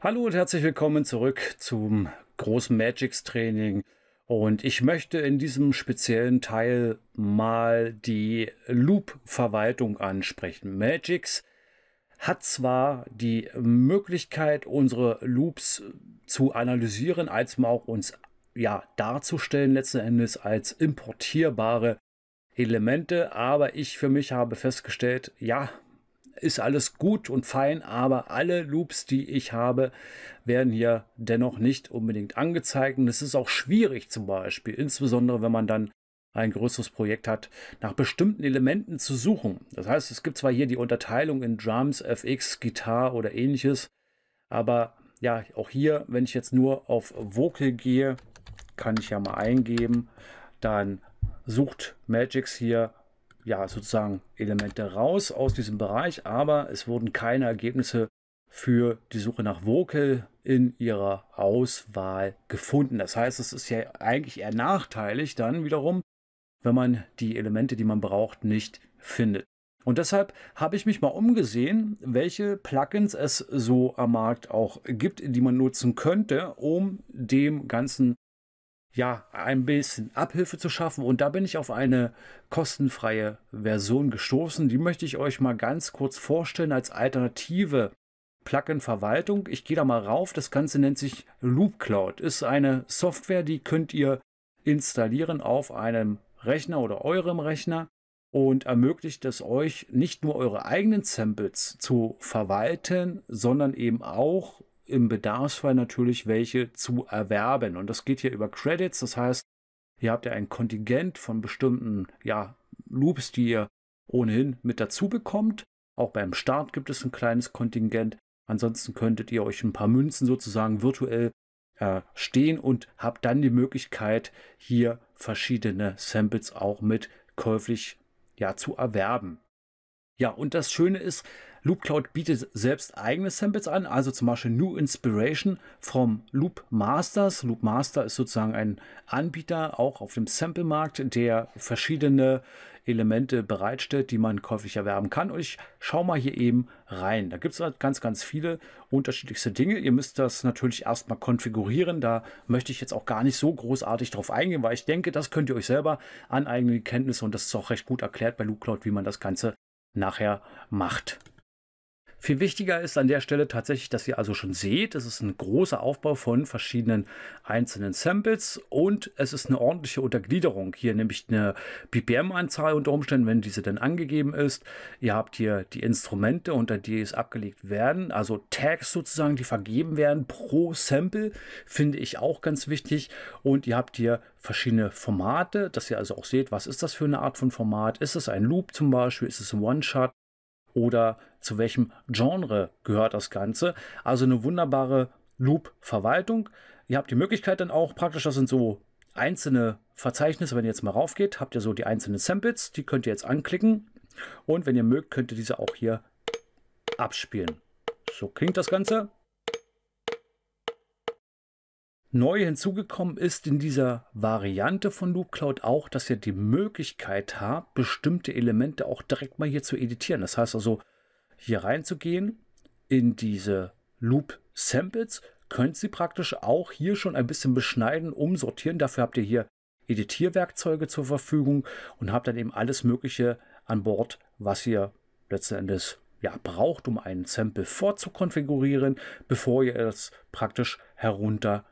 Hallo und herzlich willkommen zurück zum großen Magics Training. Und ich möchte in diesem speziellen Teil mal die Loop-Verwaltung ansprechen. Magics hat zwar die Möglichkeit, unsere Loops zu analysieren, als auch uns ja, darzustellen, letzten Endes als importierbare Elemente, aber ich für mich habe festgestellt, ja, ist alles gut und fein, aber alle Loops, die ich habe, werden hier dennoch nicht unbedingt angezeigt. Und es ist auch schwierig zum Beispiel, insbesondere wenn man dann ein größeres Projekt hat, nach bestimmten Elementen zu suchen. Das heißt, es gibt zwar hier die Unterteilung in Drums, FX, Gitarre oder ähnliches, aber ja, auch hier, wenn ich jetzt nur auf Vocal gehe, kann ich ja mal eingeben, dann sucht Magix hier ja, sozusagen Elemente raus aus diesem Bereich, aber es wurden keine Ergebnisse für die Suche nach Vocal in ihrer Auswahl gefunden. Das heißt, es ist ja eigentlich eher nachteilig dann wiederum, wenn man die Elemente, die man braucht, nicht findet. Und deshalb habe ich mich mal umgesehen, welche Plugins es so am Markt auch gibt, die man nutzen könnte, um dem Ganzen ja, ein bisschen Abhilfe zu schaffen. Und da bin ich auf eine kostenfreie Version gestoßen. Die möchte ich euch mal ganz kurz vorstellen als alternative Plugin-Verwaltung. Ich gehe da mal rauf. Das Ganze nennt sich Loop Cloud. Ist eine Software, die könnt ihr installieren auf einem Rechner oder eurem Rechner und ermöglicht es euch nicht nur eure eigenen Samples zu verwalten, sondern eben auch im Bedarfsfall natürlich welche zu erwerben. Und das geht hier über Credits, das heißt, ihr habt ihr ein Kontingent von bestimmten ja, Loops, die ihr ohnehin mit dazu bekommt. Auch beim Start gibt es ein kleines Kontingent. Ansonsten könntet ihr euch ein paar Münzen sozusagen virtuell äh, stehen und habt dann die Möglichkeit, hier verschiedene Samples auch mit käuflich ja, zu erwerben. Ja, und das Schöne ist, Loop Cloud bietet selbst eigene Samples an, also zum Beispiel New Inspiration vom Loop Masters. Loop Master ist sozusagen ein Anbieter, auch auf dem Sample-Markt, der verschiedene Elemente bereitstellt, die man käuflich erwerben kann. Und ich schaue mal hier eben rein. Da gibt es halt ganz, ganz viele unterschiedlichste Dinge. Ihr müsst das natürlich erstmal konfigurieren. Da möchte ich jetzt auch gar nicht so großartig drauf eingehen, weil ich denke, das könnt ihr euch selber aneignen, die Kenntnisse. Und das ist auch recht gut erklärt bei Loop Cloud, wie man das Ganze nachher macht. Viel wichtiger ist an der Stelle tatsächlich, dass ihr also schon seht, es ist ein großer Aufbau von verschiedenen einzelnen Samples und es ist eine ordentliche Untergliederung. Hier nämlich eine BPM-Anzahl unter Umständen, wenn diese dann angegeben ist. Ihr habt hier die Instrumente, unter die es abgelegt werden, also Tags sozusagen, die vergeben werden pro Sample, finde ich auch ganz wichtig. Und ihr habt hier verschiedene Formate, dass ihr also auch seht, was ist das für eine Art von Format? Ist es ein Loop zum Beispiel? Ist es ein One-Shot? oder zu welchem Genre gehört das Ganze. Also eine wunderbare Loop-Verwaltung. Ihr habt die Möglichkeit dann auch praktisch, das sind so einzelne Verzeichnisse, wenn ihr jetzt mal rauf geht, habt ihr so die einzelnen Samples, die könnt ihr jetzt anklicken und wenn ihr mögt, könnt ihr diese auch hier abspielen. So klingt das Ganze. Neu hinzugekommen ist in dieser Variante von Loop Cloud auch, dass ihr die Möglichkeit habt, bestimmte Elemente auch direkt mal hier zu editieren. Das heißt also, hier reinzugehen in diese Loop Samples, könnt sie praktisch auch hier schon ein bisschen beschneiden, umsortieren. Dafür habt ihr hier Editierwerkzeuge zur Verfügung und habt dann eben alles Mögliche an Bord, was ihr letzten Endes ja, braucht, um einen Sample vorzukonfigurieren, bevor ihr es praktisch herunter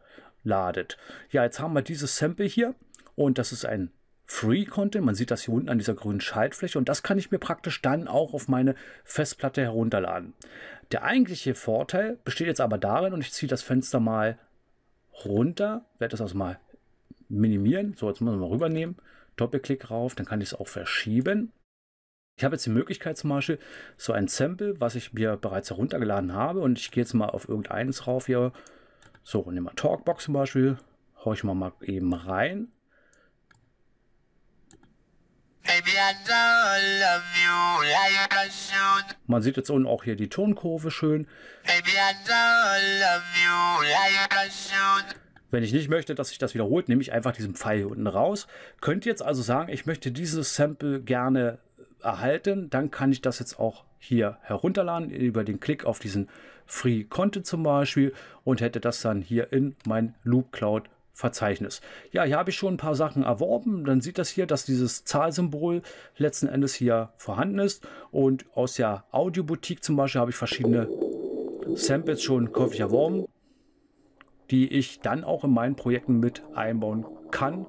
ladet. Ja, jetzt haben wir dieses Sample hier und das ist ein Free-Content. Man sieht das hier unten an dieser grünen Schaltfläche und das kann ich mir praktisch dann auch auf meine Festplatte herunterladen. Der eigentliche Vorteil besteht jetzt aber darin und ich ziehe das Fenster mal runter, werde das also mal minimieren. So, jetzt muss man mal rübernehmen. Doppelklick drauf, dann kann ich es auch verschieben. Ich habe jetzt die Möglichkeit zum Beispiel, so ein Sample, was ich mir bereits heruntergeladen habe und ich gehe jetzt mal auf irgendeines rauf hier, so, nehmen wir Talkbox zum Beispiel. Horchen wir mal eben rein. Man sieht jetzt unten auch hier die Tonkurve schön. Wenn ich nicht möchte, dass sich das wiederholt, nehme ich einfach diesen Pfeil hier unten raus. Könnt ihr jetzt also sagen, ich möchte dieses Sample gerne erhalten, dann kann ich das jetzt auch hier herunterladen über den Klick auf diesen Free Content zum Beispiel und hätte das dann hier in mein Loop Cloud Verzeichnis. Ja, hier habe ich schon ein paar Sachen erworben. Dann sieht das hier, dass dieses Zahlsymbol letzten Endes hier vorhanden ist. Und aus der Audioboutique zum Beispiel habe ich verschiedene Samples schon käuflich erworben, die ich dann auch in meinen Projekten mit einbauen kann.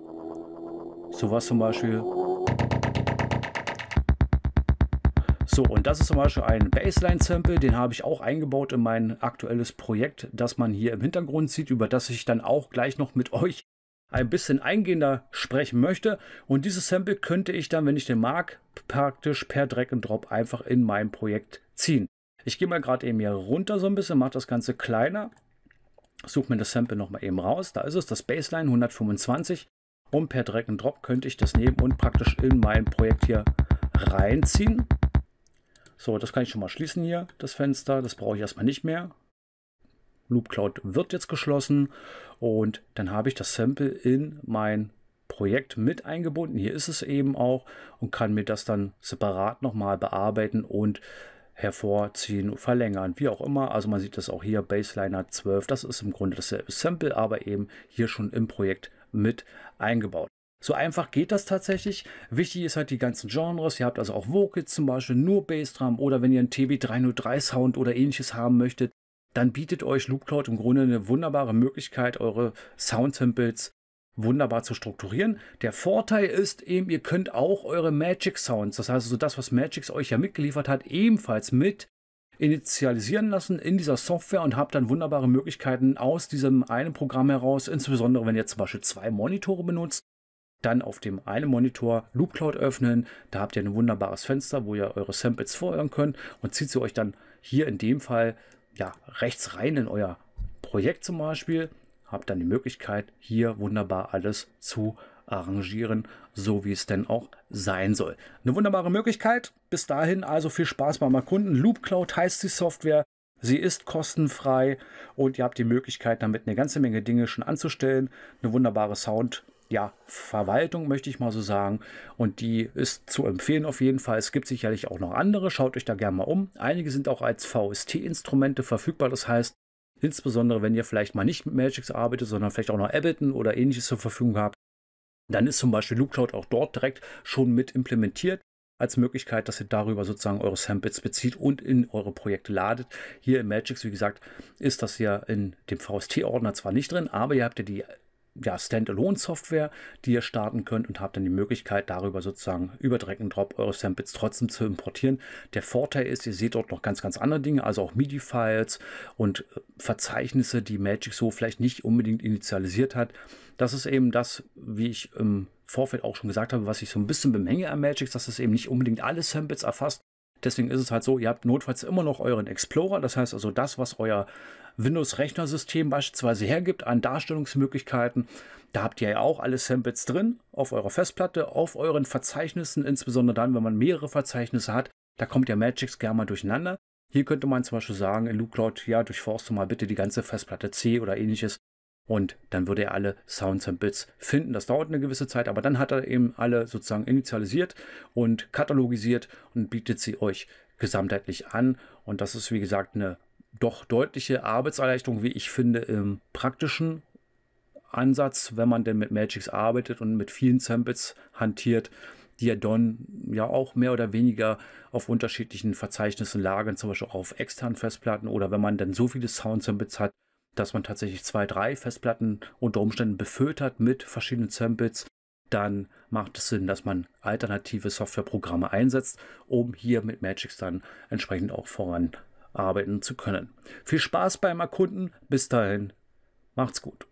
So was zum Beispiel so, und das ist zum Beispiel ein Baseline-Sample, den habe ich auch eingebaut in mein aktuelles Projekt, das man hier im Hintergrund sieht, über das ich dann auch gleich noch mit euch ein bisschen eingehender sprechen möchte. Und dieses Sample könnte ich dann, wenn ich den mag, praktisch per Drag and Drop einfach in mein Projekt ziehen. Ich gehe mal gerade eben hier runter so ein bisschen, mache das Ganze kleiner, suche mir das Sample nochmal eben raus. Da ist es, das Baseline 125. Und per Drag and Drop könnte ich das nehmen und praktisch in mein Projekt hier reinziehen. So, das kann ich schon mal schließen hier, das Fenster. Das brauche ich erstmal nicht mehr. Loop Cloud wird jetzt geschlossen und dann habe ich das Sample in mein Projekt mit eingebunden. Hier ist es eben auch und kann mir das dann separat nochmal bearbeiten und hervorziehen, verlängern, wie auch immer. Also man sieht das auch hier, Baseliner 12, das ist im Grunde dasselbe Sample, aber eben hier schon im Projekt mit eingebaut. So einfach geht das tatsächlich. Wichtig ist halt die ganzen Genres. Ihr habt also auch Vocals zum Beispiel, nur Bassdrum oder wenn ihr einen TB303 Sound oder ähnliches haben möchtet, dann bietet euch Loop Cloud im Grunde eine wunderbare Möglichkeit, eure Sound wunderbar zu strukturieren. Der Vorteil ist eben, ihr könnt auch eure Magic Sounds, das heißt also das, was Magix euch ja mitgeliefert hat, ebenfalls mit initialisieren lassen in dieser Software und habt dann wunderbare Möglichkeiten aus diesem einen Programm heraus, insbesondere wenn ihr zum Beispiel zwei Monitore benutzt, dann auf dem einen Monitor Loop Cloud öffnen. Da habt ihr ein wunderbares Fenster, wo ihr eure Samples vorhören könnt und zieht sie euch dann hier in dem Fall ja, rechts rein in euer Projekt zum Beispiel. Habt dann die Möglichkeit, hier wunderbar alles zu arrangieren, so wie es denn auch sein soll. Eine wunderbare Möglichkeit. Bis dahin also viel Spaß beim Erkunden. Loop Cloud heißt die Software. Sie ist kostenfrei und ihr habt die Möglichkeit, damit eine ganze Menge Dinge schon anzustellen. Eine wunderbare Sound- ja, Verwaltung, möchte ich mal so sagen. Und die ist zu empfehlen auf jeden Fall. Es gibt sicherlich auch noch andere. Schaut euch da gerne mal um. Einige sind auch als VST-Instrumente verfügbar. Das heißt, insbesondere wenn ihr vielleicht mal nicht mit Magix arbeitet, sondern vielleicht auch noch Ableton oder ähnliches zur Verfügung habt, dann ist zum Beispiel LoopCloud auch dort direkt schon mit implementiert als Möglichkeit, dass ihr darüber sozusagen eure Samples bezieht und in eure Projekte ladet. Hier in Magix, wie gesagt, ist das ja in dem VST-Ordner zwar nicht drin, aber ihr habt ja die ja, Standalone-Software, die ihr starten könnt und habt dann die Möglichkeit, darüber sozusagen über Drag and Drop eure Samples trotzdem zu importieren. Der Vorteil ist, ihr seht dort noch ganz, ganz andere Dinge, also auch MIDI-Files und äh, Verzeichnisse, die Magic so vielleicht nicht unbedingt initialisiert hat. Das ist eben das, wie ich im Vorfeld auch schon gesagt habe, was ich so ein bisschen bemänge an Magic, dass es eben nicht unbedingt alle Samples erfasst, Deswegen ist es halt so, ihr habt notfalls immer noch euren Explorer, das heißt also das, was euer Windows-Rechnersystem beispielsweise hergibt an Darstellungsmöglichkeiten. Da habt ihr ja auch alle Samples drin auf eurer Festplatte, auf euren Verzeichnissen, insbesondere dann, wenn man mehrere Verzeichnisse hat. Da kommt ja Magix gerne mal durcheinander. Hier könnte man zum Beispiel sagen, in Loop Cloud, ja, durchforst du mal bitte die ganze Festplatte C oder ähnliches und dann würde er alle Sounds and Bits finden. Das dauert eine gewisse Zeit, aber dann hat er eben alle sozusagen initialisiert und katalogisiert und bietet sie euch gesamtheitlich an. Und das ist, wie gesagt, eine doch deutliche Arbeitserleichterung, wie ich finde, im praktischen Ansatz, wenn man denn mit Magix arbeitet und mit vielen Samples hantiert, die ja dann ja auch mehr oder weniger auf unterschiedlichen Verzeichnissen lagern, zum Beispiel auch auf externen Festplatten oder wenn man dann so viele Sound-Samples hat, dass man tatsächlich zwei, drei Festplatten unter Umständen befüllt hat mit verschiedenen Samples, dann macht es Sinn, dass man alternative Softwareprogramme einsetzt, um hier mit Magix dann entsprechend auch voranarbeiten zu können. Viel Spaß beim Erkunden. Bis dahin, macht's gut.